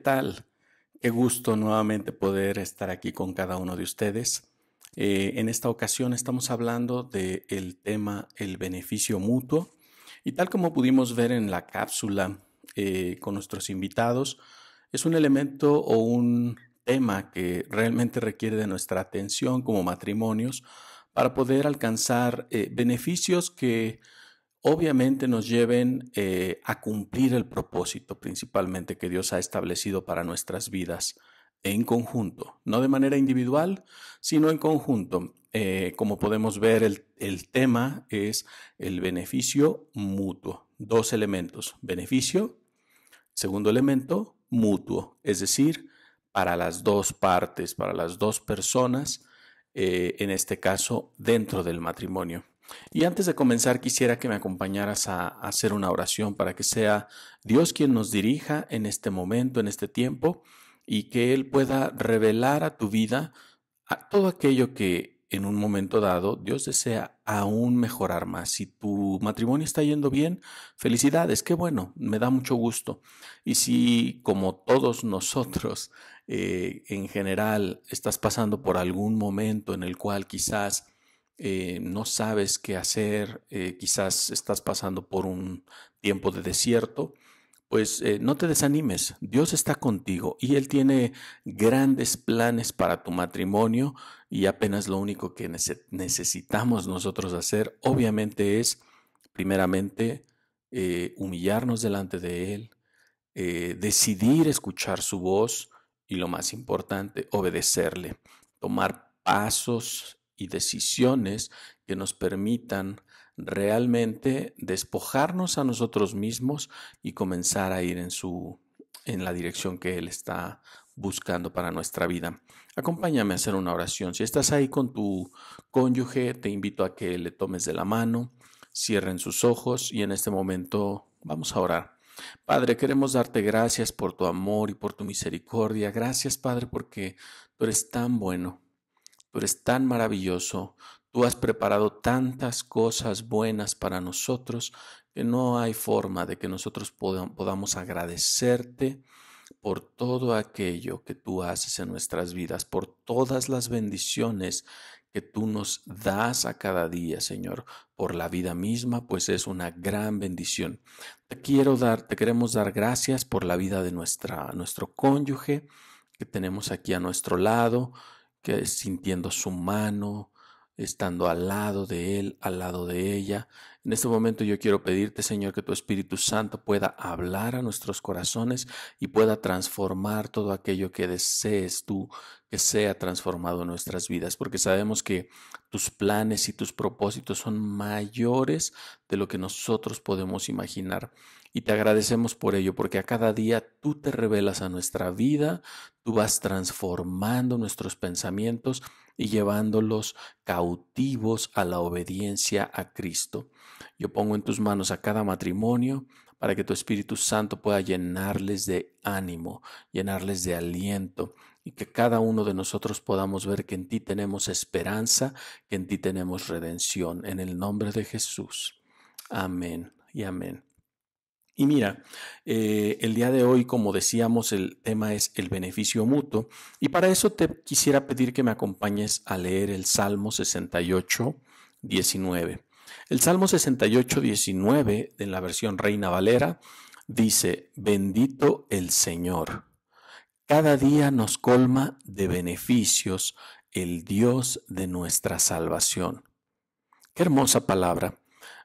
tal? Qué gusto nuevamente poder estar aquí con cada uno de ustedes. Eh, en esta ocasión estamos hablando del tema el beneficio mutuo y tal como pudimos ver en la cápsula eh, con nuestros invitados, es un elemento o un tema que realmente requiere de nuestra atención como matrimonios para poder alcanzar eh, beneficios que obviamente nos lleven eh, a cumplir el propósito principalmente que Dios ha establecido para nuestras vidas en conjunto, no de manera individual, sino en conjunto. Eh, como podemos ver, el, tema es el beneficio mutuo. Dos elementos, beneficio, segundo elemento, mutuo, es decir, para las dos partes, para las dos personas, eh, en este caso, dentro del matrimonio. Y antes de comenzar, quisiera que me acompañaras a, hacer una oración para que sea Dios quien nos dirija en este momento, en este tiempo, y que Él pueda revelar a tu vida todo aquello que en un momento dado Dios desea aún mejorar más. Si tu matrimonio está yendo bien, felicidades, qué bueno, me da mucho gusto. Y si, como todos nosotros, eh, en general, estás pasando por algún momento en el cual quizás eh, no sabes qué hacer, eh, quizás estás pasando por un tiempo de desierto, pues eh, no te desanimes, Dios está contigo y Él tiene grandes planes para tu matrimonio y apenas lo único que necesitamos nosotros hacer, obviamente, es primeramente humillarnos delante de Él, decidir escuchar su voz y lo más importante, obedecerle, tomar pasos y decisiones que nos permitan realmente despojarnos a nosotros mismos y comenzar a ir en su en la dirección que él está buscando para nuestra vida. Acompáñame a hacer una oración. Si estás ahí con tu cónyuge, te invito a que le tomes de la mano, cierren sus ojos y en este momento vamos a orar. Padre, queremos darte gracias por tu amor y por tu misericordia. Gracias, Padre, porque tú eres tan bueno. Tú eres tan maravilloso, tú has preparado tantas cosas buenas para nosotros que no hay forma de que nosotros podamos agradecerte por todo aquello que tú haces en nuestras vidas, por todas las bendiciones que tú nos das a cada día, Señor, por la vida misma, pues es una gran bendición. Te quiero dar, te queremos dar gracias por la vida de nuestra, nuestro cónyuge que tenemos aquí a nuestro lado, que sintiendo su mano, estando al lado de Él, al lado de ella. En este momento yo quiero pedirte, Señor, que tu Espíritu Santo pueda hablar a nuestros corazones y pueda transformar todo aquello que desees tú que sea transformado nuestras vidas, porque sabemos que tus planes y tus propósitos son mayores de lo que nosotros podemos imaginar. Y te agradecemos por ello, porque a cada día tú te revelas a nuestra vida, tú vas transformando nuestros pensamientos y llevándolos cautivos a la obediencia a Cristo. Yo pongo en tus manos a cada matrimonio, para que tu Espíritu Santo pueda llenarles de ánimo, llenarles de aliento, y que cada uno de nosotros podamos ver que en ti tenemos esperanza, que en ti tenemos redención, en el nombre de Jesús. Amén y amén. Y mira, eh, el día de hoy, como decíamos, el tema es el beneficio mutuo. Y para eso te quisiera pedir que me acompañes a leer el Salmo 68, 19. El Salmo 68, 19, en la versión Reina Valera, dice, bendito el Señor cada día nos colma de beneficios el Dios de nuestra salvación. Qué hermosa palabra.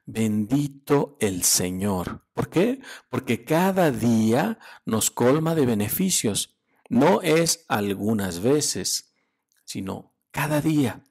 Bendito el Señor. ¿Por qué? Porque cada día nos colma de beneficios. No es algunas veces, sino cada día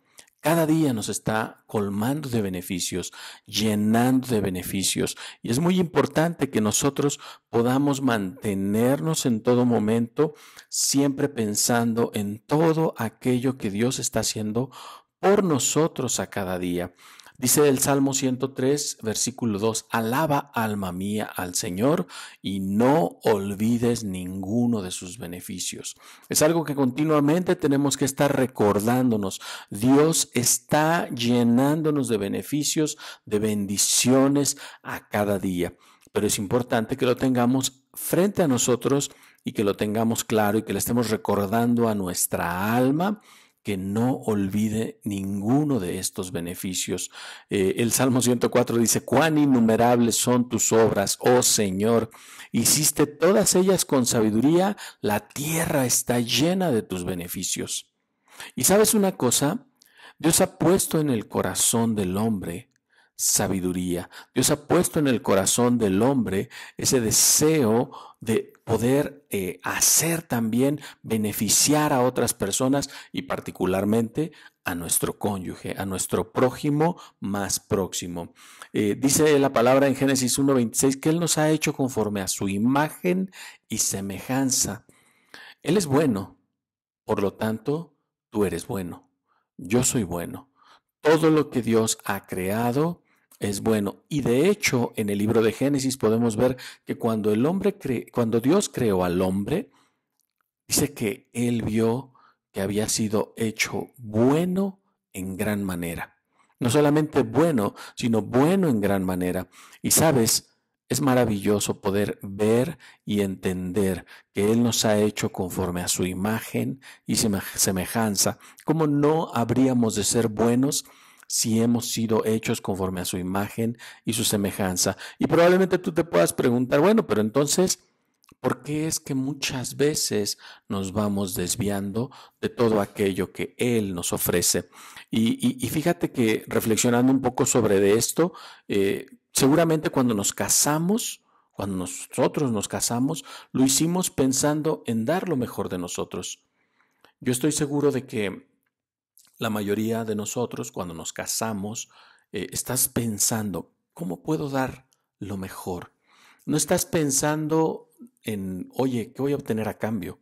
cada día nos está colmando de beneficios, llenando de beneficios. Y es muy importante que nosotros podamos mantenernos en todo momento, siempre pensando en todo aquello que Dios está haciendo por nosotros a cada día. Dice el Salmo 103, versículo 2, Alaba alma mía al Señor y no olvides ninguno de sus beneficios. Es algo que continuamente tenemos que estar recordándonos. Dios está llenándonos de beneficios, de bendiciones a cada día. Pero es importante que lo tengamos frente a nosotros y que lo tengamos claro y que le estemos recordando a nuestra alma que no olvide ninguno de estos beneficios. Eh, el Salmo 104 dice, cuán innumerables son tus obras, oh Señor, hiciste todas ellas con sabiduría, la tierra está llena de tus beneficios. Y sabes una cosa, Dios ha puesto en el corazón del hombre sabiduría. Dios ha puesto en el corazón del hombre ese deseo de poder eh, hacer también, beneficiar a otras personas y particularmente a nuestro cónyuge, a nuestro prójimo más próximo. Eh, dice la palabra en Génesis 1.26 que Él nos ha hecho conforme a su imagen y semejanza. Él es bueno, por lo tanto, tú eres bueno, yo soy bueno. Todo lo que Dios ha creado es bueno. Y de hecho, en el libro de Génesis podemos ver que cuando el hombre cuando Dios creó al hombre, dice que él vio que había sido hecho bueno en gran manera. No solamente bueno, sino bueno en gran manera. Y sabes, es maravilloso poder ver y entender que Él nos ha hecho conforme a su imagen y semejanza. ¿Cómo no habríamos de ser buenos si hemos sido hechos conforme a su imagen y su semejanza. Y probablemente tú te puedas preguntar, bueno, pero entonces, ¿por qué es que muchas veces nos vamos desviando de todo aquello que Él nos ofrece? Y, fíjate que reflexionando un poco sobre esto, eh, seguramente cuando nos casamos, cuando nosotros nos casamos, lo hicimos pensando en dar lo mejor de nosotros. Yo estoy seguro de que la mayoría de nosotros cuando nos casamos, eh, estás pensando, ¿cómo puedo dar lo mejor? No estás pensando en, oye, ¿qué voy a obtener a cambio?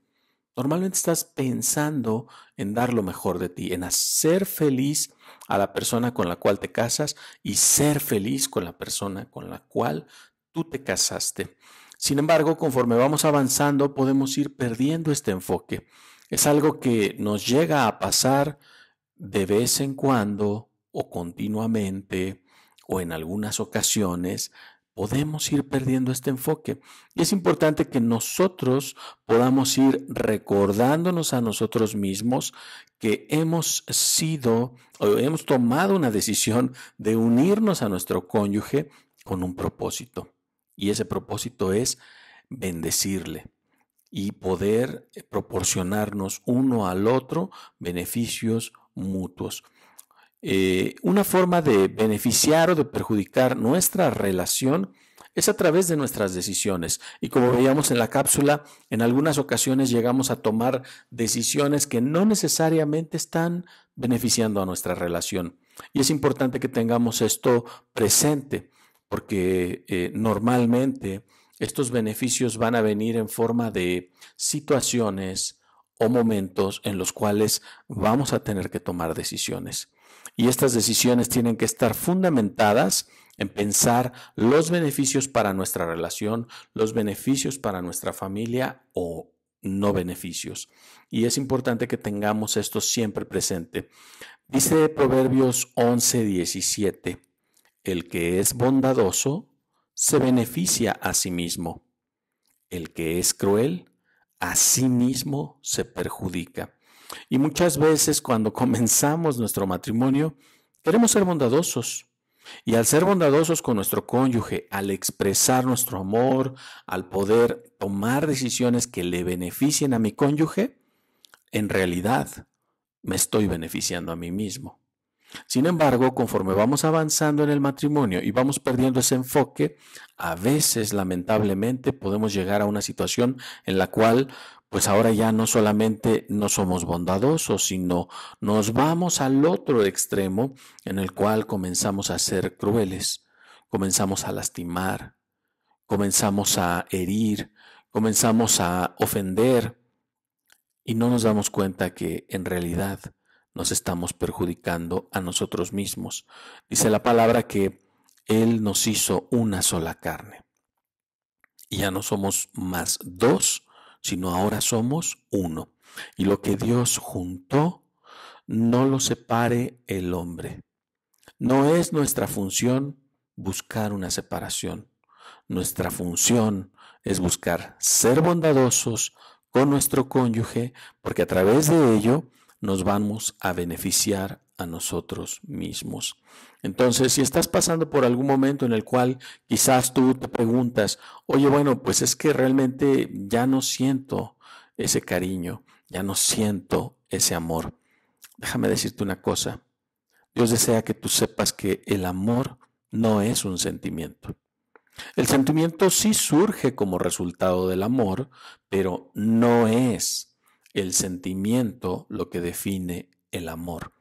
Normalmente estás pensando en dar lo mejor de ti, en hacer feliz a la persona con la cual te casas y ser feliz con la persona con la cual tú te casaste. Sin embargo, conforme vamos avanzando, podemos ir perdiendo este enfoque. Es algo que nos llega a pasar de vez en cuando o continuamente o en algunas ocasiones podemos ir perdiendo este enfoque. Y es importante que nosotros podamos ir recordándonos a nosotros mismos que hemos sido o hemos tomado una decisión de unirnos a nuestro cónyuge con un propósito. Y ese propósito es bendecirle y poder proporcionarnos uno al otro beneficios mutuos. Eh, una forma de beneficiar o de perjudicar nuestra relación es a través de nuestras decisiones. Y como veíamos en la cápsula, en algunas ocasiones llegamos a tomar decisiones que no necesariamente están beneficiando a nuestra relación. Y es importante que tengamos esto presente, porque eh, normalmente estos beneficios van a venir en forma de situaciones, o momentos en los cuales vamos a tener que tomar decisiones. Y estas decisiones tienen que estar fundamentadas en pensar los beneficios para nuestra relación, los beneficios para nuestra familia o no beneficios. Y es importante que tengamos esto siempre presente. Dice Proverbios 11, el que es bondadoso se beneficia a sí mismo, el que es cruel a sí mismo se perjudica. Y muchas veces cuando comenzamos nuestro matrimonio, queremos ser bondadosos. Y al ser bondadosos con nuestro cónyuge, al expresar nuestro amor, al poder tomar decisiones que le beneficien a mi cónyuge, en realidad me estoy beneficiando a mí mismo. Sin embargo, conforme vamos avanzando en el matrimonio y vamos perdiendo ese enfoque, a veces lamentablemente podemos llegar a una situación en la cual pues ahora ya no solamente no somos bondadosos, sino nos vamos al otro extremo en el cual comenzamos a ser crueles, comenzamos a lastimar, comenzamos a herir, comenzamos a ofender y no nos damos cuenta que en realidad nos estamos perjudicando a nosotros mismos. Dice la palabra que Él nos hizo una sola carne. Y ya no somos más dos, sino ahora somos uno. Y lo que Dios juntó, no lo separe el hombre. No es nuestra función buscar una separación. Nuestra función es buscar ser bondadosos con nuestro cónyuge, porque a través de ello nos vamos a beneficiar a nosotros mismos. Entonces, si estás pasando por algún momento en el cual quizás tú te preguntas, oye, bueno, pues es que realmente ya no siento ese cariño, ya no siento ese amor. Déjame decirte una cosa. Dios desea que tú sepas que el amor no es un sentimiento. El sentimiento sí surge como resultado del amor, pero no es el sentimiento lo que define el amor.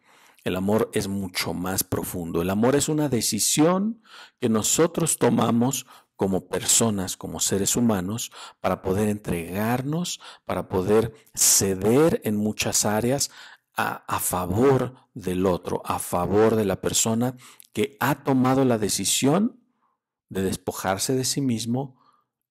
El amor es mucho más profundo. El amor es una decisión que nosotros tomamos como personas, como seres humanos, para poder entregarnos, para poder ceder en muchas áreas a, favor del otro, a favor de la persona que ha tomado la decisión de despojarse de sí mismo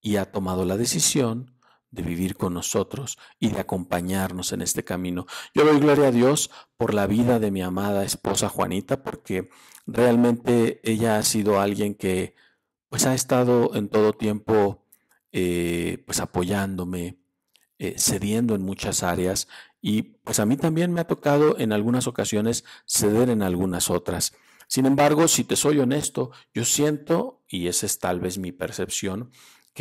y ha tomado la decisión de vivir con nosotros y de acompañarnos en este camino. Yo doy gloria a Dios por la vida de mi amada esposa Juanita, porque realmente ella ha sido alguien que pues ha estado en todo tiempo eh, pues apoyándome, eh, cediendo en muchas áreas y pues a mí también me ha tocado en algunas ocasiones ceder en algunas otras. Sin embargo, si te soy honesto, yo siento, y esa es tal vez mi percepción,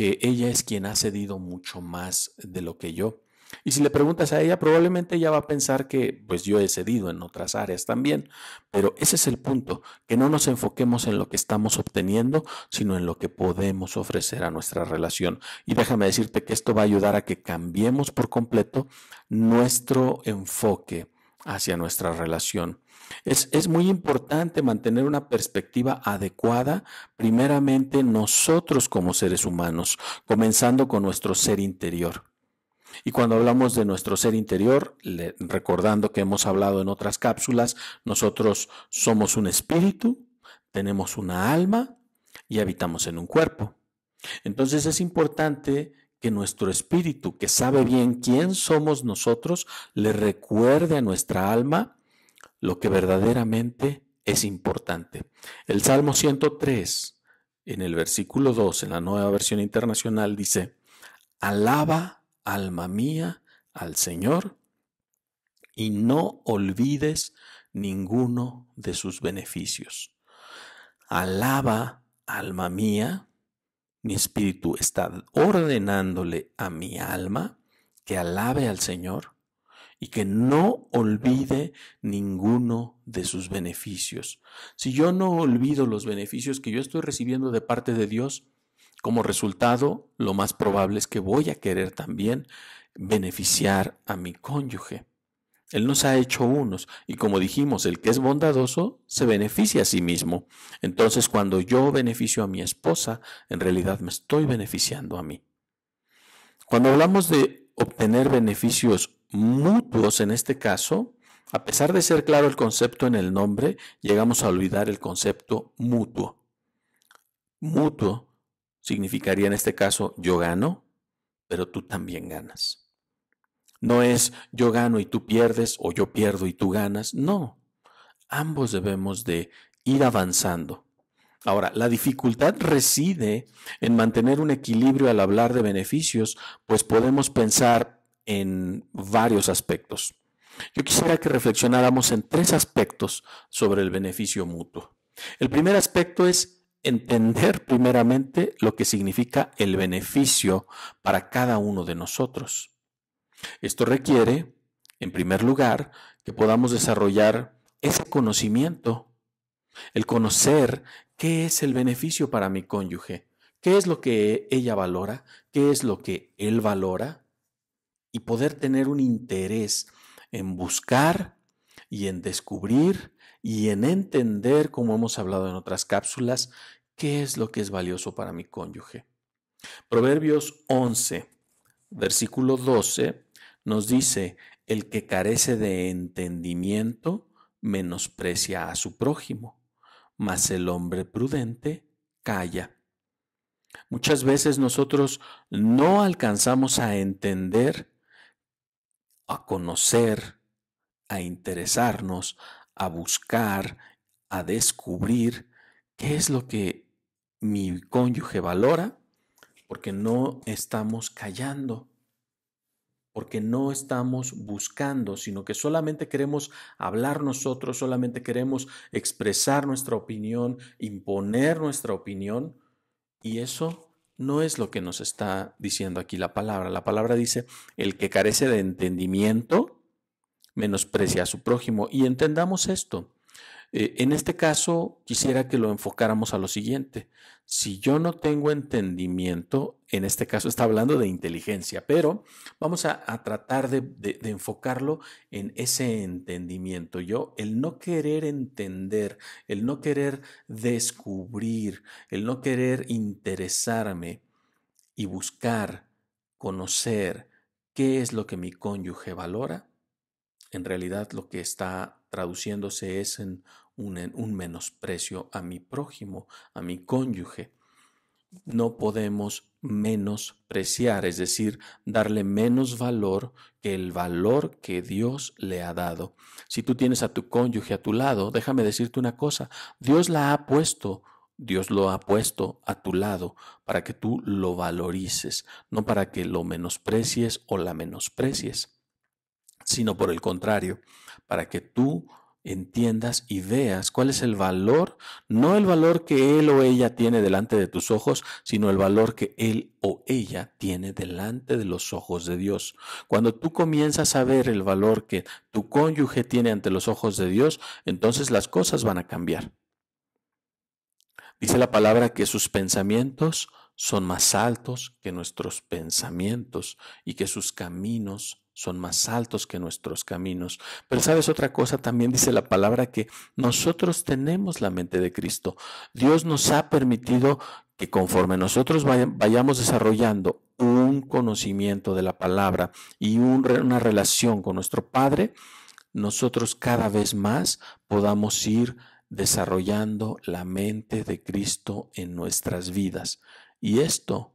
que ella es quien ha cedido mucho más de lo que yo. Y si le preguntas a ella, probablemente ella va a pensar que pues yo he cedido en otras áreas también, pero ese es el punto, que no nos enfoquemos en lo que estamos obteniendo, sino en lo que podemos ofrecer a nuestra relación. Y déjame decirte que esto va a ayudar a que cambiemos por completo nuestro enfoque hacia nuestra relación. Es, es, muy importante mantener una perspectiva adecuada, primeramente nosotros como seres humanos, comenzando con nuestro ser interior. Y cuando hablamos de nuestro ser interior, recordando que hemos hablado en otras cápsulas, nosotros somos un espíritu, tenemos una alma y habitamos en un cuerpo. Entonces es importante que nuestro espíritu, que sabe bien quién somos nosotros, le recuerde a nuestra alma lo que verdaderamente es importante. El Salmo 103, en el versículo 2, en la nueva versión internacional, dice, Alaba, alma mía, al Señor, y no olvides ninguno de sus beneficios. Alaba, alma mía, mi espíritu está ordenándole a mi alma que alabe al Señor y que no olvide ninguno de sus beneficios. Si yo no olvido los beneficios que yo estoy recibiendo de parte de Dios, como resultado, lo más probable es que voy a querer también beneficiar a mi cónyuge. Él nos ha hecho unos y como dijimos, el que es bondadoso se beneficia a sí mismo. Entonces cuando yo beneficio a mi esposa, en realidad me estoy beneficiando a mí. Cuando hablamos de obtener beneficios mutuos en este caso, a pesar de ser claro el concepto en el nombre, llegamos a olvidar el concepto mutuo. Mutuo significaría en este caso yo gano, pero tú también ganas. No es yo gano y tú pierdes o yo pierdo y tú ganas. No, ambos debemos de ir avanzando. Ahora, la dificultad reside en mantener un equilibrio al hablar de beneficios, pues podemos pensar en varios aspectos. Yo quisiera que reflexionáramos en tres aspectos sobre el beneficio mutuo. El primer aspecto es entender primeramente lo que significa el beneficio para cada uno de nosotros. Esto requiere, en primer lugar, que podamos desarrollar ese conocimiento, el conocer qué es el beneficio para mi cónyuge, qué es lo que ella valora, qué es lo que él valora, y poder tener un interés en buscar y en descubrir y en entender, como hemos hablado en otras cápsulas, qué es lo que es valioso para mi cónyuge. Proverbios 11, versículo 12, nos dice, el que carece de entendimiento menosprecia a su prójimo, mas el hombre prudente calla. Muchas veces nosotros no alcanzamos a entender, a conocer, a interesarnos, a buscar, a descubrir qué es lo que mi cónyuge valora, porque no estamos callando porque no estamos buscando, sino que solamente queremos hablar nosotros, solamente queremos expresar nuestra opinión, imponer nuestra opinión, y eso no es lo que nos está diciendo aquí la palabra. La palabra dice, el que carece de entendimiento menosprecia a su prójimo. Y entendamos esto, eh, en este caso, quisiera que lo enfocáramos a lo siguiente. Si yo no tengo entendimiento, en este caso está hablando de inteligencia, pero vamos a, tratar de, enfocarlo en ese entendimiento. Yo, el no querer entender, el no querer descubrir, el no querer interesarme y buscar, conocer qué es lo que mi cónyuge valora, en realidad lo que está traduciéndose es en un, un menosprecio a mi prójimo, a mi cónyuge. No podemos menospreciar, es decir, darle menos valor que el valor que Dios le ha dado. Si tú tienes a tu cónyuge a tu lado, déjame decirte una cosa, Dios la ha puesto Dios lo ha puesto a tu lado para que tú lo valorices, no para que lo menosprecies o la menosprecies, sino por el contrario, para que tú entiendas y veas cuál es el valor, no el valor que él o ella tiene delante de tus ojos, sino el valor que él o ella tiene delante de los ojos de Dios. Cuando tú comienzas a ver el valor que tu cónyuge tiene ante los ojos de Dios, entonces las cosas van a cambiar. Dice la palabra que sus pensamientos son más altos que nuestros pensamientos y que sus caminos son más altos que nuestros caminos. Pero sabes otra cosa, también dice la palabra que nosotros tenemos la mente de Cristo. Dios nos ha permitido que conforme nosotros vayamos desarrollando un conocimiento de la palabra y una relación con nuestro Padre, nosotros cada vez más podamos ir desarrollando la mente de Cristo en nuestras vidas. Y esto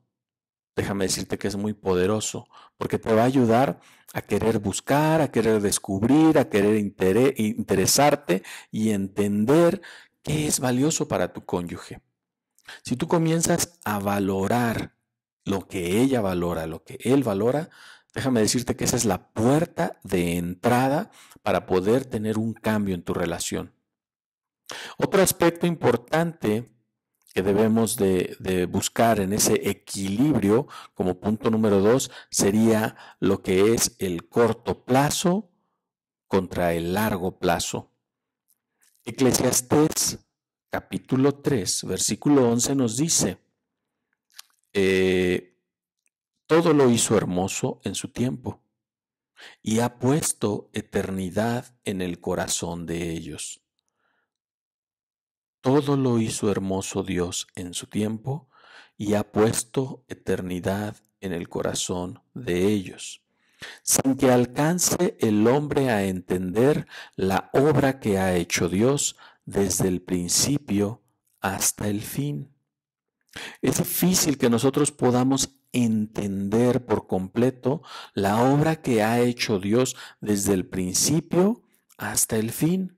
déjame decirte que es muy poderoso, porque te va a ayudar a querer buscar, a querer descubrir, a querer interesarte y entender qué es valioso para tu cónyuge. Si tú comienzas a valorar lo que ella valora, lo que él valora, déjame decirte que esa es la puerta de entrada para poder tener un cambio en tu relación. Otro aspecto importante que debemos de, buscar en ese equilibrio como punto número dos sería lo que es el corto plazo contra el largo plazo. Eclesiastés capítulo 3, versículo 11 nos dice, eh, todo lo hizo hermoso en su tiempo y ha puesto eternidad en el corazón de ellos. Todo lo hizo hermoso Dios en su tiempo y ha puesto eternidad en el corazón de ellos, sin que alcance el hombre a entender la obra que ha hecho Dios desde el principio hasta el fin. Es difícil que nosotros podamos entender por completo la obra que ha hecho Dios desde el principio hasta el fin.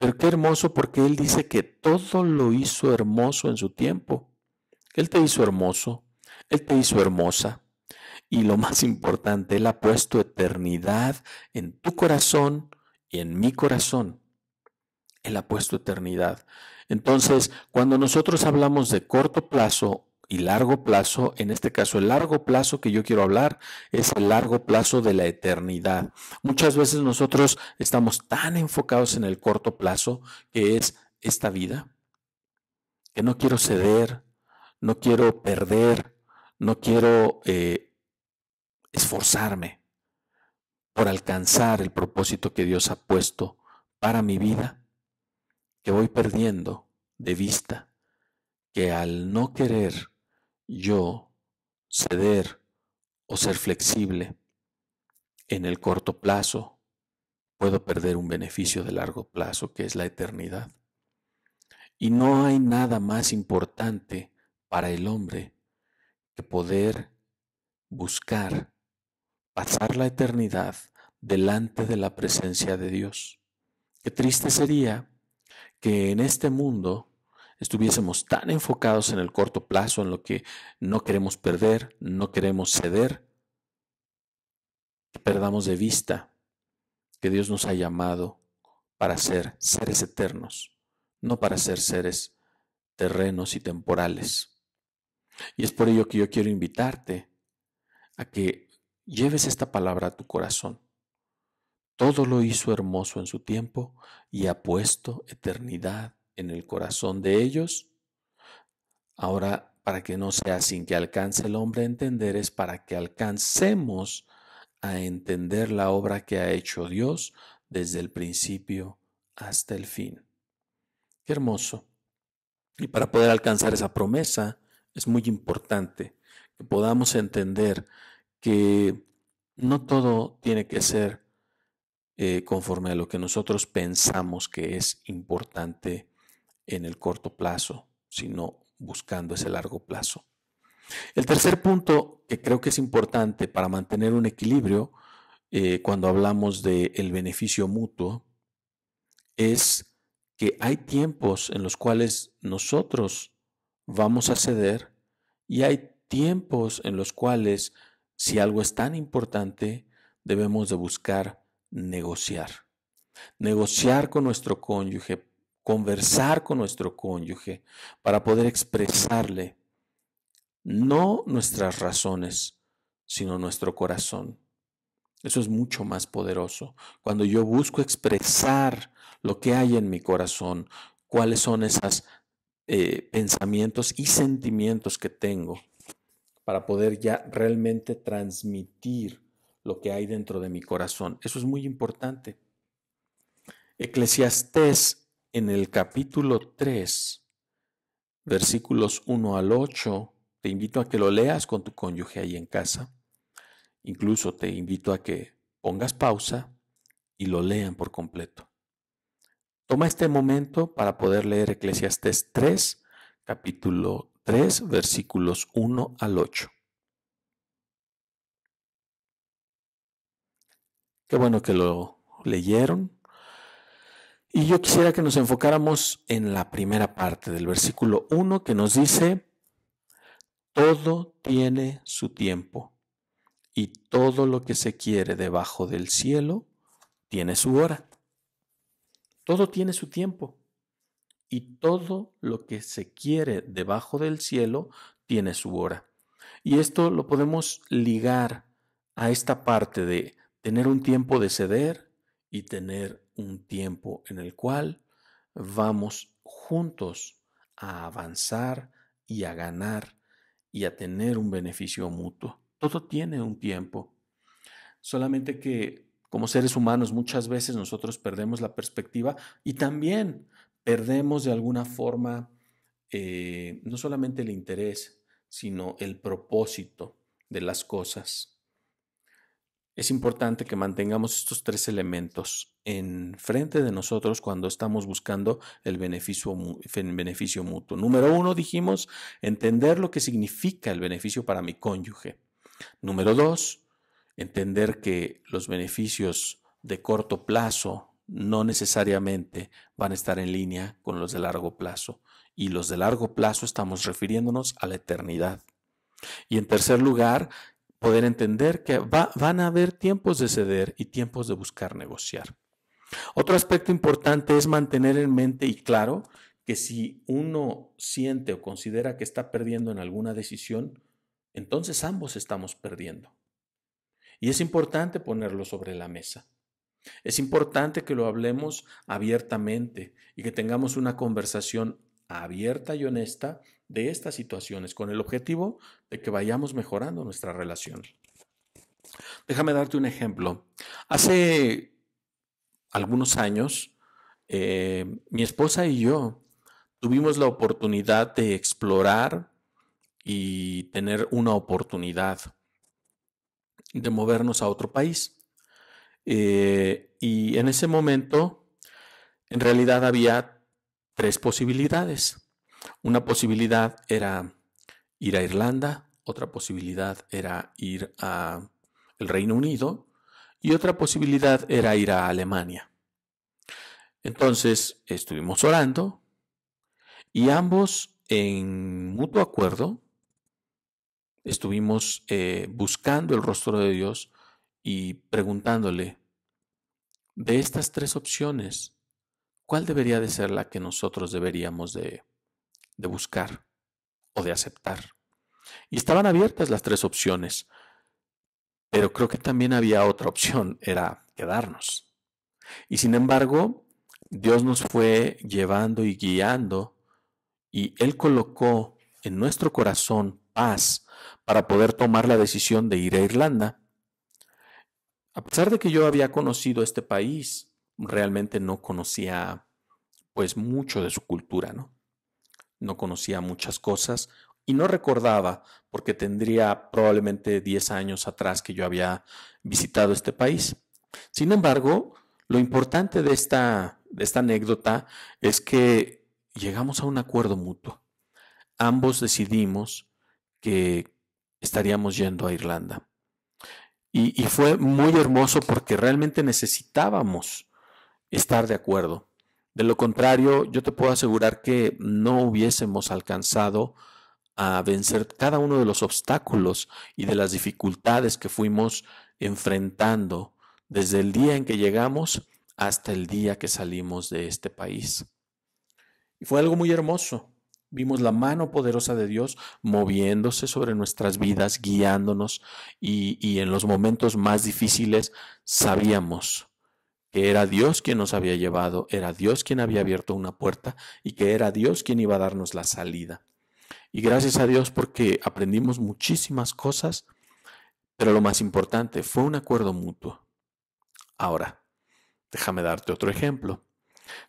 Pero qué hermoso porque Él dice que todo lo hizo hermoso en su tiempo. Él te hizo hermoso, Él te hizo hermosa. Y lo más importante, Él ha puesto eternidad en tu corazón y en mi corazón. Él ha puesto eternidad. Entonces, cuando nosotros hablamos de corto plazo y largo plazo, en este caso el largo plazo que yo quiero hablar es el largo plazo de la eternidad. Muchas veces nosotros estamos tan enfocados en el corto plazo que es esta vida, que no quiero ceder, no quiero perder, no quiero eh, esforzarme por alcanzar el propósito que Dios ha puesto para mi vida, que voy perdiendo de vista que al no querer yo ceder o ser flexible en el corto plazo, puedo perder un beneficio de largo plazo que es la eternidad. Y no hay nada más importante para el hombre que poder buscar pasar la eternidad delante de la presencia de Dios. Qué triste sería que en este mundo estuviésemos tan enfocados en el corto plazo, en lo que no queremos perder, no queremos ceder, perdamos de vista que Dios nos ha llamado para ser seres eternos, no para ser seres terrenos y temporales. Y es por ello que yo quiero invitarte a que lleves esta palabra a tu corazón. Todo lo hizo hermoso en su tiempo y ha puesto eternidad en el corazón de ellos. Ahora, para que no sea sin que alcance el hombre a entender, es para que alcancemos a entender la obra que ha hecho Dios desde el principio hasta el fin. Qué hermoso. Y para poder alcanzar esa promesa es muy importante que podamos entender que no todo tiene que ser eh, conforme a lo que nosotros pensamos que es importante en el corto plazo, sino buscando ese largo plazo. El tercer punto que creo que es importante para mantener un equilibrio eh, cuando hablamos del beneficio mutuo es que hay tiempos en los cuales nosotros vamos a ceder y hay tiempos en los cuales si algo es tan importante debemos de buscar negociar. Negociar con nuestro cónyuge conversar con nuestro cónyuge, para poder expresarle no nuestras razones, sino nuestro corazón. Eso es mucho más poderoso. Cuando yo busco expresar lo que hay en mi corazón, cuáles son esos eh, pensamientos y sentimientos que tengo, para poder ya realmente transmitir lo que hay dentro de mi corazón. Eso es muy importante. Eclesiastés en el capítulo 3, versículos 1 al 8, te invito a que lo leas con tu cónyuge ahí en casa. Incluso te invito a que pongas pausa y lo lean por completo. Toma este momento para poder leer Eclesiastes 3, capítulo 3, versículos 1 al 8. Qué bueno que lo leyeron. Y yo quisiera que nos enfocáramos en la primera parte del versículo 1 que nos dice, todo tiene su tiempo y todo lo que se quiere debajo del cielo tiene su hora. Todo tiene su tiempo y todo lo que se quiere debajo del cielo tiene su hora. Y esto lo podemos ligar a esta parte de tener un tiempo de ceder y tener un tiempo en el cual vamos juntos a avanzar y a ganar y a tener un beneficio mutuo. Todo tiene un tiempo. Solamente que como seres humanos muchas veces nosotros perdemos la perspectiva y también perdemos de alguna forma eh, no solamente el interés, sino el propósito de las cosas. Es importante que mantengamos estos tres elementos en frente de nosotros cuando estamos buscando el beneficio, el beneficio mutuo. Número uno, dijimos, entender lo que significa el beneficio para mi cónyuge. Número dos, entender que los beneficios de corto plazo no necesariamente van a estar en línea con los de largo plazo. Y los de largo plazo estamos refiriéndonos a la eternidad. Y en tercer lugar, poder entender que van a haber tiempos de ceder y tiempos de buscar negociar. Otro aspecto importante es mantener en mente y claro que si uno siente o considera que está perdiendo en alguna decisión, entonces ambos estamos perdiendo. Y es importante ponerlo sobre la mesa. Es importante que lo hablemos abiertamente y que tengamos una conversación abierta y honesta de estas situaciones con el objetivo de que vayamos mejorando nuestra relación. Déjame darte un ejemplo. Hace algunos años, eh, mi esposa y yo tuvimos la oportunidad de explorar y tener una oportunidad de movernos a otro país. Eh, y en ese momento, en realidad había tres posibilidades. Una posibilidad era ir a Irlanda, otra posibilidad era ir a el Reino Unido y otra posibilidad era ir a Alemania. Entonces estuvimos orando y ambos en mutuo acuerdo estuvimos eh, buscando el rostro de Dios y preguntándole, de estas tres opciones, ¿cuál debería de ser la que nosotros deberíamos de, buscar o de aceptar? Y estaban abiertas las tres opciones, pero creo que también había otra opción, era quedarnos. Y sin embargo, Dios nos fue llevando y guiando y Él colocó en nuestro corazón paz para poder tomar la decisión de ir a Irlanda. A pesar de que yo había conocido este país, realmente no conocía pues mucho de su cultura, ¿no? No conocía muchas cosas y no recordaba porque tendría probablemente 10 años atrás que yo había visitado este país. Sin embargo, lo importante de esta, de esta anécdota es que llegamos a un acuerdo mutuo. Ambos decidimos que estaríamos yendo a Irlanda. y, fue muy hermoso porque realmente necesitábamos estar de acuerdo. De lo contrario, yo te puedo asegurar que no hubiésemos alcanzado a vencer cada uno de los obstáculos y de las dificultades que fuimos enfrentando desde el día en que llegamos hasta el día que salimos de este país. Y fue algo muy hermoso. Vimos la mano poderosa de Dios moviéndose sobre nuestras vidas, guiándonos y, y en los momentos más difíciles sabíamos que era Dios quien nos había llevado, era Dios quien había abierto una puerta y que era Dios quien iba a darnos la salida. Y gracias a Dios porque aprendimos muchísimas cosas, pero lo más importante fue un acuerdo mutuo. Ahora, déjame darte otro ejemplo.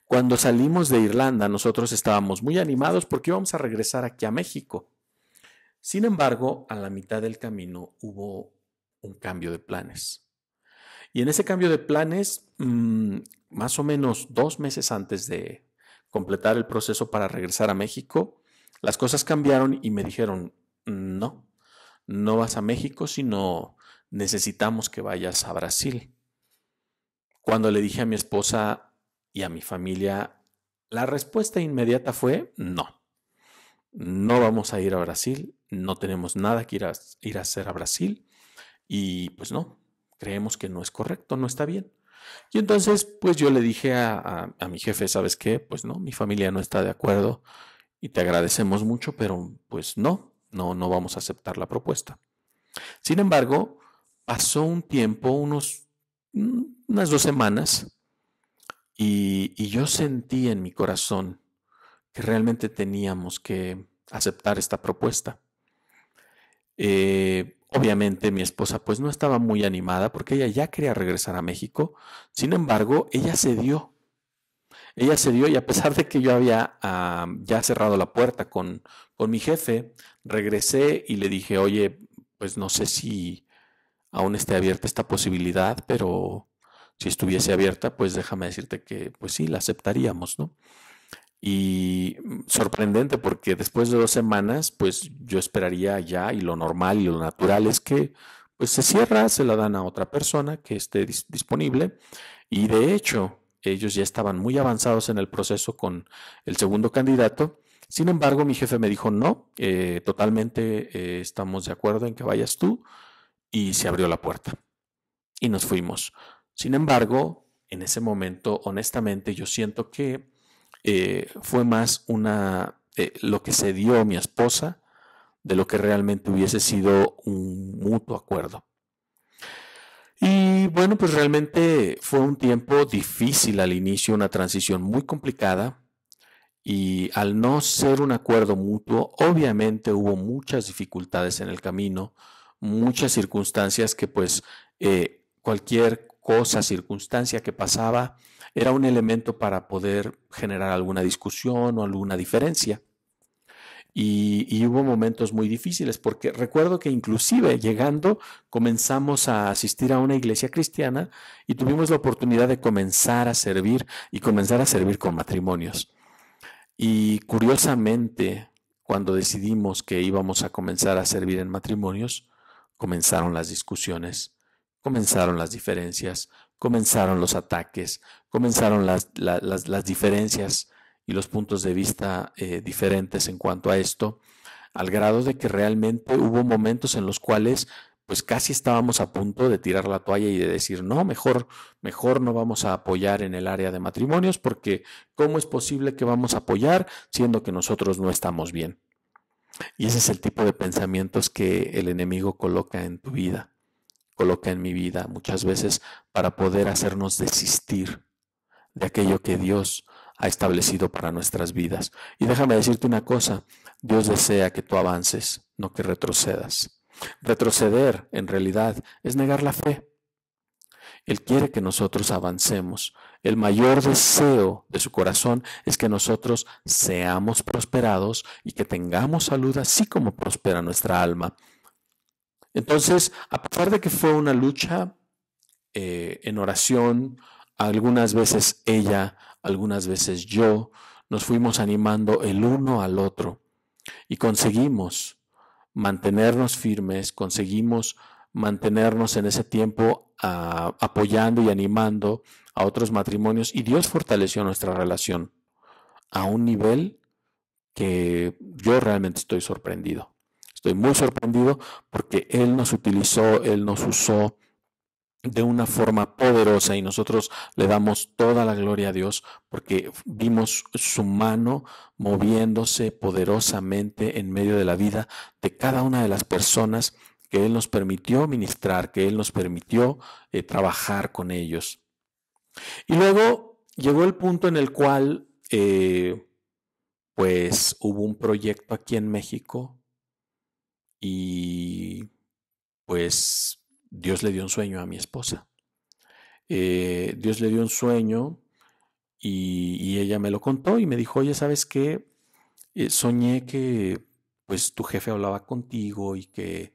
Cuando salimos de Irlanda, nosotros estábamos muy animados porque íbamos a regresar aquí a México. Sin embargo, a la mitad del camino hubo un cambio de planes. Y en ese cambio de planes, mm, más o menos dos meses antes de completar el proceso para regresar a México, las cosas cambiaron y me dijeron, no, no vas a México, sino necesitamos que vayas a Brasil. Cuando le dije a mi esposa y a mi familia, la respuesta inmediata fue, no, no vamos a ir a Brasil, no tenemos nada que ir ir a hacer a Brasil. Y pues no, creemos que no es correcto, no está bien. Y entonces, pues yo le dije a, mi jefe, ¿sabes qué? Pues no, mi familia no está de acuerdo y te agradecemos mucho, pero pues no, no, no vamos a aceptar la propuesta. Sin embargo, pasó un tiempo, unos, mm, unas dos semanas, y, y, yo sentí en mi corazón que realmente teníamos que aceptar esta propuesta. Eh, Obviamente mi esposa pues no estaba muy animada porque ella ya quería regresar a México. Sin embargo, ella cedió. Ella cedió y a pesar de que yo había ya cerrado la puerta con, con mi jefe, regresé y le dije, oye, pues no sé si aún esté abierta esta posibilidad, pero si estuviese abierta, pues déjame decirte que pues sí, la aceptaríamos, ¿no? Y mm, sorprendente porque después de dos semanas, pues yo esperaría ya y lo normal y lo natural es que pues se cierra, se la dan a otra persona que esté disponible. Y de hecho, ellos ya estaban muy avanzados en el proceso con el segundo candidato. Sin embargo, mi jefe me dijo, no, eh, totalmente eh, estamos de acuerdo en que vayas tú. Y se abrió la puerta. Y nos fuimos. Sin embargo, en ese momento, honestamente, yo siento que eh, fue más una eh, lo que se dio a mi esposa de lo que realmente hubiese sido un mutuo acuerdo. Y bueno, pues realmente fue un tiempo difícil al inicio, una transición muy complicada y al no ser un acuerdo mutuo, obviamente hubo muchas dificultades en el camino, muchas circunstancias que pues eh, cualquier cosa, circunstancia que pasaba, era un elemento para poder generar alguna discusión o alguna diferencia. Y, hubo momentos muy difíciles, porque recuerdo que inclusive llegando comenzamos a asistir a una iglesia cristiana y tuvimos la oportunidad de comenzar a servir y comenzar a servir con matrimonios. Y curiosamente, cuando decidimos que íbamos a comenzar a servir en matrimonios, comenzaron las discusiones, comenzaron las diferencias, comenzaron los ataques, comenzaron las, diferencias y los puntos de vista eh, diferentes en cuanto a esto, al grado de que realmente hubo momentos en los cuales pues casi estábamos a punto de tirar la toalla y de decir, no, mejor, mejor no vamos a apoyar en el área de matrimonios porque ¿cómo es posible que vamos a apoyar siendo que nosotros no estamos bien? Y ese es el tipo de pensamientos que el enemigo coloca en tu vida coloca en mi vida muchas veces para poder hacernos desistir de aquello que Dios ha establecido para nuestras vidas. Y déjame decirte una cosa, Dios desea que tú avances, no que retrocedas. Retroceder, en realidad, es negar la fe. Él quiere que nosotros avancemos. El mayor deseo de su corazón es que nosotros seamos prosperados y que tengamos salud así como prospera nuestra alma. Entonces, a pesar de que fue una lucha eh, en oración, algunas veces ella, algunas veces yo, nos fuimos animando el uno al otro y conseguimos mantenernos firmes, conseguimos mantenernos en ese tiempo ah, apoyando y animando a otros matrimonios y Dios fortaleció nuestra relación a un nivel que yo realmente estoy sorprendido. Estoy muy sorprendido porque Él nos utilizó, Él nos usó de una forma poderosa y nosotros le damos toda la gloria a Dios porque vimos su mano moviéndose poderosamente en medio de la vida de cada una de las personas que Él nos permitió ministrar, que Él nos permitió eh, trabajar con ellos. Y luego llegó el punto en el cual, eh, pues, hubo un proyecto aquí en México y pues Dios le dio un sueño a mi esposa. Eh, Dios le dio un sueño y, ella me lo contó y me dijo, oye, ¿sabes qué? Eh, soñé que pues tu jefe hablaba contigo y que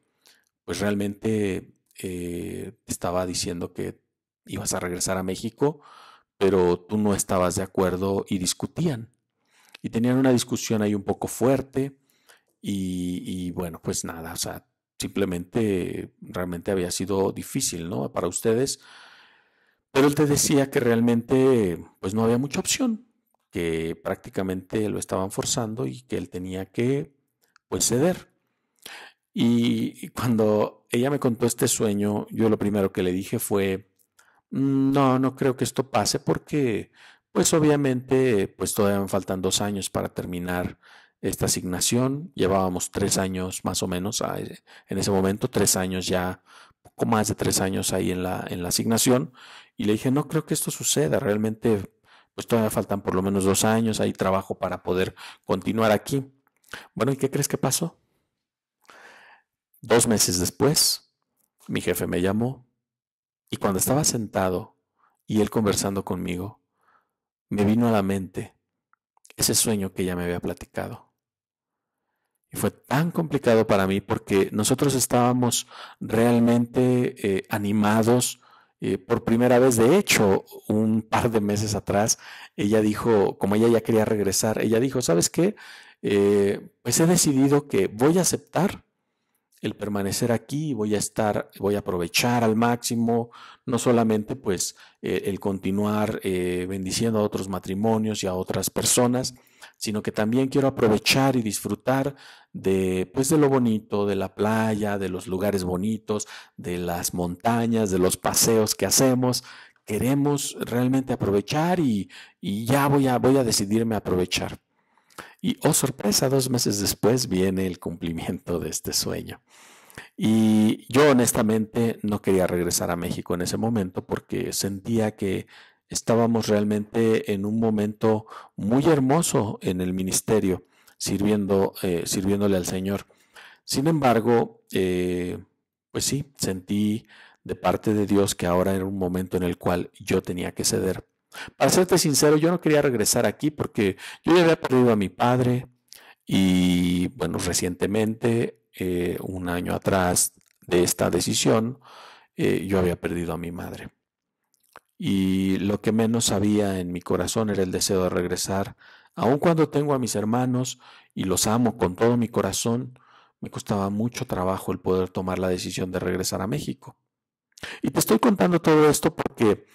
pues realmente eh, estaba diciendo que ibas a regresar a México, pero tú no estabas de acuerdo y discutían. Y tenían una discusión ahí un poco fuerte y, bueno, pues nada, o sea, simplemente realmente había sido difícil, ¿no? Para ustedes. Pero él te decía que realmente pues no había mucha opción, que prácticamente lo estaban forzando y que él tenía que pues ceder. Y cuando ella me contó este sueño, yo lo primero que le dije fue, no, no creo que esto pase porque pues obviamente pues todavía me faltan dos años para terminar esta asignación. Llevábamos tres años más o menos ah, eh, en ese momento, tres años ya, poco más de tres años ahí en la, en la asignación. Y le dije, no creo que esto suceda, realmente pues todavía faltan por lo menos dos años, hay trabajo para poder continuar aquí. Bueno, ¿y qué crees que pasó? Dos meses después, mi jefe me llamó y cuando estaba sentado y él conversando conmigo, me vino a la mente ese sueño que ya me había platicado. Y fue tan complicado para mí porque nosotros estábamos realmente eh, animados. Eh, por primera vez, de hecho, un par de meses atrás, ella dijo, como ella ya quería regresar, ella dijo, ¿sabes qué? Eh, pues he decidido que voy a aceptar el permanecer aquí, voy a estar, voy a aprovechar al máximo, no solamente pues el continuar bendiciendo a otros matrimonios y a otras personas, sino que también quiero aprovechar y disfrutar de, pues, de lo bonito, de la playa, de los lugares bonitos, de las montañas, de los paseos que hacemos. Queremos realmente aprovechar y, ya voy a, voy a decidirme a aprovechar. Y, oh sorpresa, dos meses después viene el cumplimiento de este sueño. Y yo honestamente no quería regresar a México en ese momento porque sentía que estábamos realmente en un momento muy hermoso en el ministerio, sirviendo, eh, sirviéndole al Señor. Sin embargo, eh, pues sí, sentí de parte de Dios que ahora era un momento en el cual yo tenía que ceder. Para serte sincero, yo no quería regresar aquí porque yo ya había perdido a mi padre y, bueno, recientemente, eh, un año atrás de esta decisión, yo había perdido a mi madre y lo que menos había en mi corazón era el deseo de regresar. Aun cuando tengo a mis hermanos y los amo con todo mi corazón, me costaba mucho trabajo el poder tomar la decisión de regresar a México. Y te estoy contando todo esto porque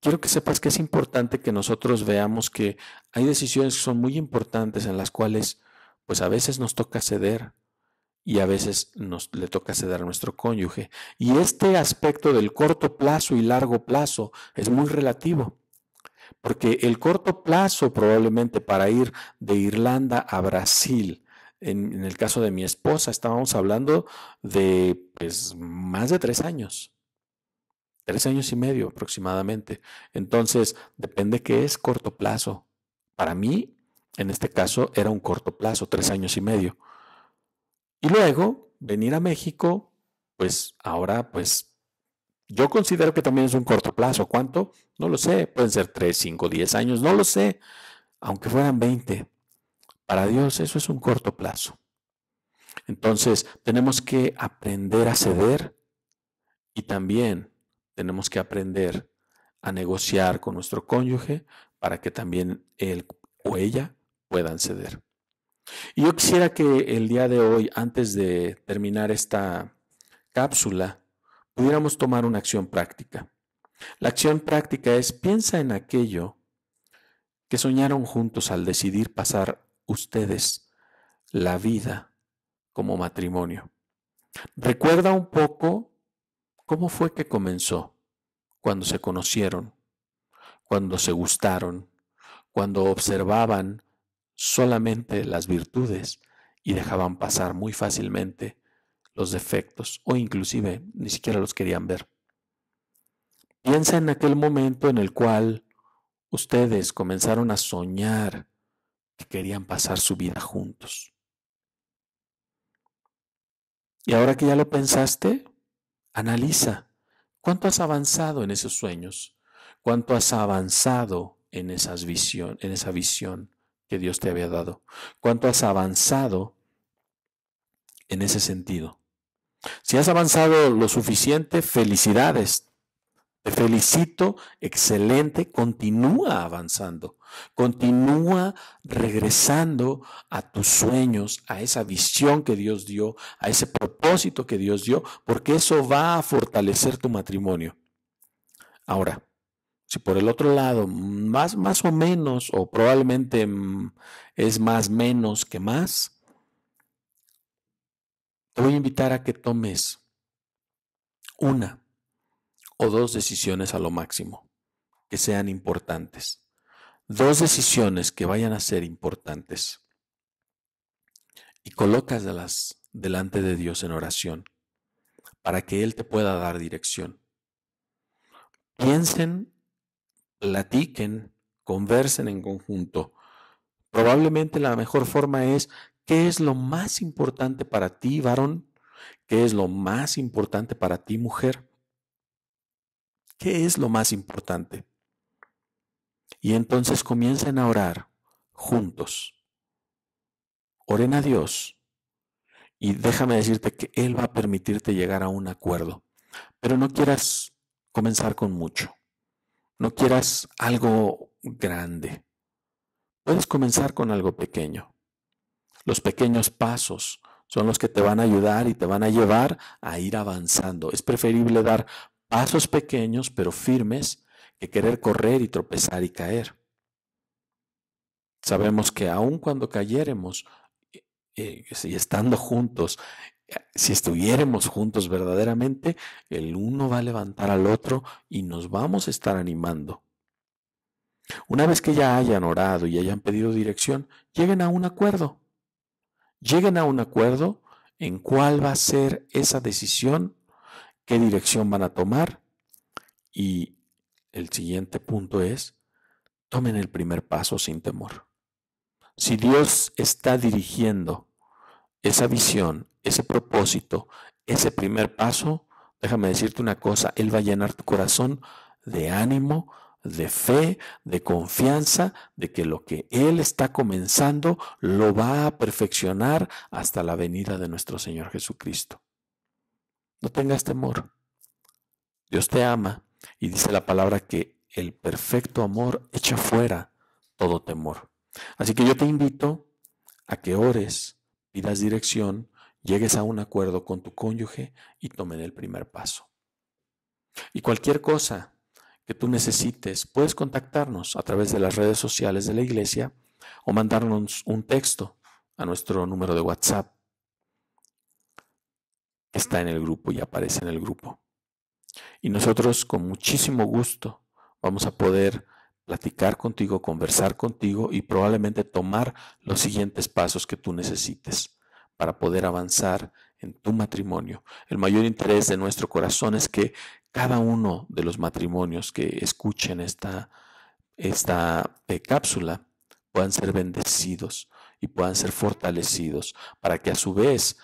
quiero que sepas que es importante que nosotros veamos que hay decisiones que son muy importantes en las cuales pues a veces nos toca ceder y a veces nos le toca ceder a nuestro cónyuge. Y este aspecto del corto plazo y largo plazo es muy relativo, porque el corto plazo probablemente para ir de Irlanda a Brasil, en, el caso de mi esposa, estábamos hablando de pues, más de tres años. Tres años y medio aproximadamente. Entonces, depende qué es corto plazo. Para mí, en este caso, era un corto plazo, tres años y medio. Y luego, venir a México, pues ahora, pues yo considero que también es un corto plazo. ¿Cuánto? No lo sé. Pueden ser 3, 5, 10 años, no lo sé. Aunque fueran 20. Para Dios eso es un corto plazo. Entonces, tenemos que aprender a ceder y también tenemos que aprender a negociar con nuestro cónyuge para que también él o ella puedan ceder. Y yo quisiera que el día de hoy, antes de terminar esta cápsula, pudiéramos tomar una acción práctica. La acción práctica es piensa en aquello que soñaron juntos al decidir pasar ustedes la vida como matrimonio. Recuerda un poco cómo fue que comenzó, cuando se conocieron, cuando se gustaron, cuando observaban solamente las virtudes y dejaban pasar muy fácilmente los defectos o inclusive ni siquiera los querían ver. Piensa en aquel momento en el cual ustedes comenzaron a soñar que querían pasar su vida juntos. Y ahora que ya lo pensaste, analiza cuánto has avanzado en esos sueños, cuánto has avanzado en, esas visión, en esa visión que Dios te había dado, cuánto has avanzado en ese sentido. Si has avanzado lo suficiente, felicidades. Te felicito, excelente, continúa avanzando, continúa regresando a tus sueños, a esa visión que Dios dio, a ese propósito que Dios dio, porque eso va a fortalecer tu matrimonio. Ahora, si por el otro lado, más, más o menos, o probablemente mm, es más menos que más, te voy a invitar a que tomes una o dos decisiones a lo máximo que sean importantes. Dos decisiones que vayan a ser importantes. Y colocas las delante de Dios en oración para que Él te pueda dar dirección. Piensen platiquen, conversen en conjunto. Probablemente la mejor forma es qué es lo más importante para ti, varón, qué es lo más importante para ti, mujer. ¿Qué es lo más importante? Y entonces comiencen a orar juntos. Oren a Dios. Y déjame decirte que Él va a permitirte llegar a un acuerdo. Pero no quieras comenzar con mucho. No quieras algo grande. Puedes comenzar con algo pequeño. Los pequeños pasos son los que te van a ayudar y te van a llevar a ir avanzando. Es preferible dar pasos pequeños pero firmes que querer correr y tropezar y caer. Sabemos que aun cuando cayéremos, eh, eh, y estando juntos si estuviéramos juntos verdaderamente, el uno va a levantar al otro y nos vamos a estar animando. Una vez que ya hayan orado y hayan pedido dirección, lleguen a un acuerdo. Lleguen a un acuerdo en cuál va a ser esa decisión, qué dirección van a tomar y el siguiente punto es, tomen el primer paso sin temor. Si Dios está dirigiendo esa visión, ese propósito, ese primer paso, déjame decirte una cosa, Él va a llenar tu corazón de ánimo, de fe, de confianza, de que lo que Él está comenzando lo va a perfeccionar hasta la venida de nuestro Señor Jesucristo. No tengas temor. Dios te ama y dice la palabra que el perfecto amor echa fuera todo temor. Así que yo te invito a que ores, pidas dirección, llegues a un acuerdo con tu cónyuge y tomen el primer paso. Y cualquier cosa que tú necesites, puedes contactarnos a través de las redes sociales de la iglesia o mandarnos un texto a nuestro número de WhatsApp está en el grupo y aparece en el grupo. Y nosotros con muchísimo gusto vamos a poder platicar contigo, conversar contigo y probablemente tomar los siguientes pasos que tú necesites para poder avanzar en tu matrimonio. El mayor interés de nuestro corazón es que cada uno de los matrimonios que escuchen esta, esta eh, cápsula puedan ser bendecidos y puedan ser fortalecidos para que a su vez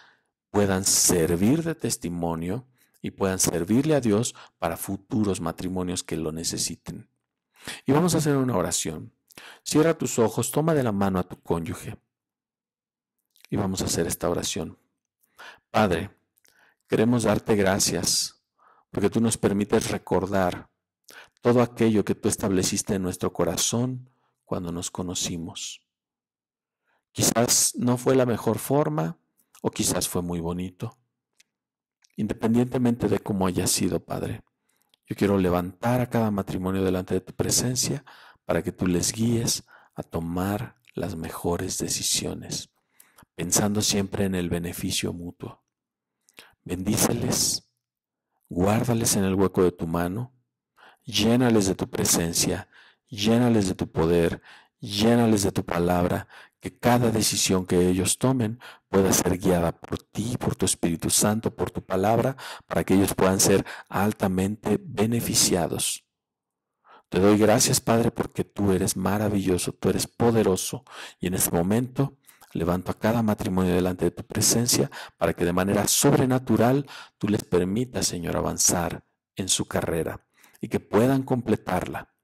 puedan servir de testimonio y puedan servirle a Dios para futuros matrimonios que lo necesiten. Y vamos a hacer una oración. Cierra tus ojos, toma de la mano a tu cónyuge y vamos a hacer esta oración. Padre, queremos darte gracias porque tú nos permites recordar todo aquello que tú estableciste en nuestro corazón cuando nos conocimos. Quizás no fue la mejor forma o quizás fue muy bonito. Independientemente de cómo haya sido, Padre, yo quiero levantar a cada matrimonio delante de tu presencia para que tú les guíes a tomar las mejores decisiones pensando siempre en el beneficio mutuo. Bendíceles, guárdales en el hueco de tu mano, llénales de tu presencia, llénales de tu poder, llénales de tu palabra, que cada decisión que ellos tomen pueda ser guiada por ti, por tu Espíritu Santo, por tu palabra, para que ellos puedan ser altamente beneficiados. Te doy gracias, Padre, porque tú eres maravilloso, tú eres poderoso, y en este momento Levanto a cada matrimonio delante de tu presencia para que de manera sobrenatural tú les permitas, Señor, avanzar en su carrera y que puedan completarla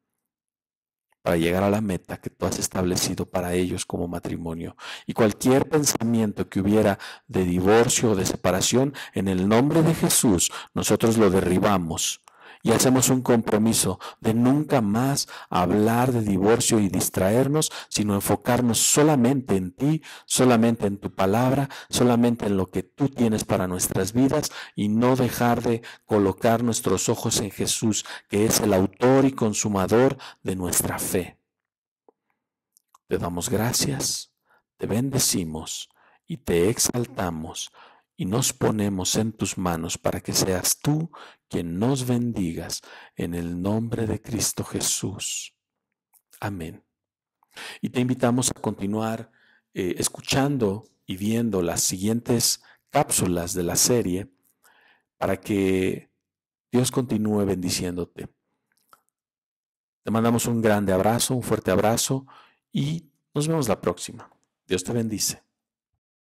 para llegar a la meta que tú has establecido para ellos como matrimonio. Y cualquier pensamiento que hubiera de divorcio o de separación, en el nombre de Jesús, nosotros lo derribamos y hacemos un compromiso de nunca más hablar de divorcio y distraernos, sino enfocarnos solamente en ti, solamente en tu palabra, solamente en lo que tú tienes para nuestras vidas y no dejar de colocar nuestros ojos en Jesús, que es el autor y consumador de nuestra fe. Te damos gracias, te bendecimos y te exaltamos y nos ponemos en tus manos para que seas tú quien nos bendigas en el nombre de Cristo Jesús. Amén. Y te invitamos a continuar eh, escuchando y viendo las siguientes cápsulas de la serie para que Dios continúe bendiciéndote. Te mandamos un grande abrazo, un fuerte abrazo y nos vemos la próxima. Dios te bendice.